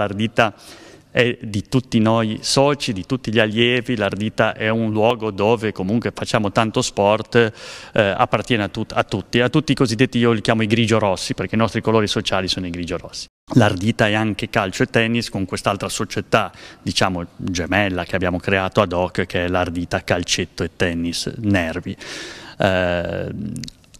L'Ardita è di tutti noi soci, di tutti gli allievi, l'Ardita è un luogo dove comunque facciamo tanto sport, eh, appartiene a, tut- a tutti, a tutti i cosiddetti io li chiamo i grigio-rossi perché i nostri colori sociali sono i grigio-rossi. L'Ardita è anche calcio e tennis con quest'altra società, diciamo gemella che abbiamo creato ad hoc, che è l'Ardita Calcetto e Tennis Nervi. Eh,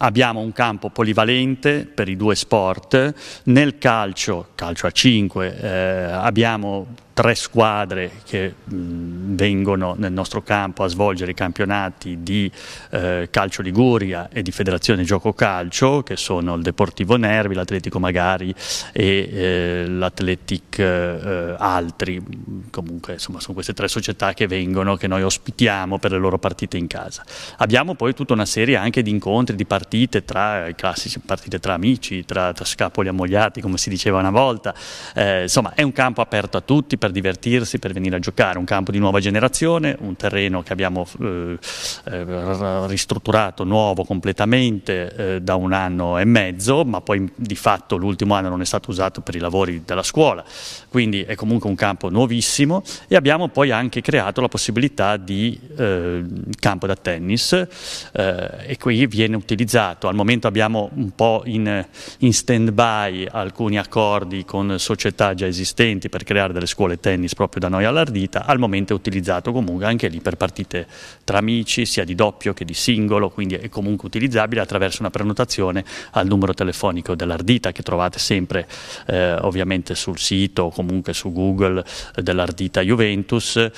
Abbiamo un campo polivalente per i due sport, nel calcio, calcio a 5, eh, abbiamo tre squadre che mh, vengono nel nostro campo a svolgere i campionati di eh, calcio Liguria e di federazione gioco calcio, che sono il Deportivo Nervi, l'Atletico Magari e eh, l'Atletic eh, Altri, comunque insomma sono queste tre società che vengono, che noi ospitiamo per le loro partite in casa. Abbiamo poi tutta una serie anche di incontri, di partite tra classici, partite tra amici, tra, tra scapoli ammogliati come si diceva una volta, eh, insomma è un campo aperto a tutti per per divertirsi, per venire a giocare, un campo di nuova generazione, un terreno che abbiamo eh, eh, ristrutturato nuovo completamente eh, da un anno e mezzo, ma poi di fatto l'ultimo anno non è stato usato per i lavori della scuola, quindi è comunque un campo nuovissimo e abbiamo poi anche creato la possibilità di eh, campo da tennis eh, e qui viene utilizzato, al momento abbiamo un po' in, in stand by alcuni accordi con società già esistenti per creare delle scuole tennis proprio da noi all'Ardita, al momento è utilizzato comunque anche lì per partite tra amici, sia di doppio che di singolo, quindi è comunque utilizzabile attraverso una prenotazione al numero telefonico dell'Ardita che trovate sempre eh, ovviamente sul sito o comunque su Google eh, dell'Ardita Juventus, eh,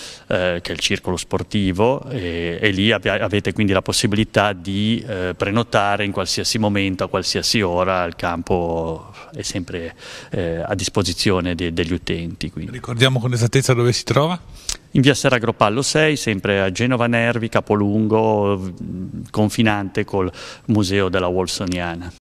che è il circolo sportivo, e, e lì av avete quindi la possibilità di eh, prenotare in qualsiasi momento, a qualsiasi ora, il campo è sempre eh, a disposizione de degli utenti. Quindi. Ricordiamo ricordiamo con esattezza dove si trova? In via Serra Groppallo 6, sempre a Genova Nervi, Capolungo, mm, confinante col Museo della Wolsoniana.